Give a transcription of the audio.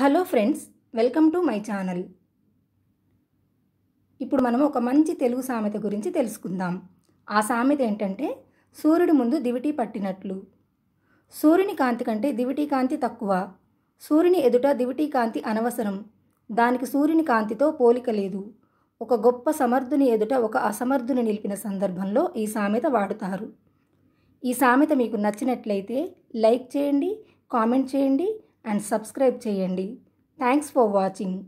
hello friends welcome to my channel ఇప్పుడు మనం ఒక మంచి తెలుగు సామెత గురించి తెలుసుకుందాం ఆ సామెత ఏంటంటే సూర్యుడు ముందు దివిటీ పట్టినట్లు సూర్యుని కాంతి కంటే దివిటీ కాంతి తక్కువ సూర్యుని ఎదుట దివిటీ కాంతి అనవసరం దానికి సూర్యుని కాంతితో పోలిక లేదు ఒక గొప్ప సమర్థుని ఎదుట ఒక అసమర్థుని నిలిపిన సందర్భంలో ఈ సామెత వాడుతారు ఈ సామెత మీకు నచ్చినట్లయితే లైక్ చేయండి కామెంట్ చేయండి అండ్ సబ్స్క్రైబ్ చేయండి థ్యాంక్స్ ఫర్ వాచింగ్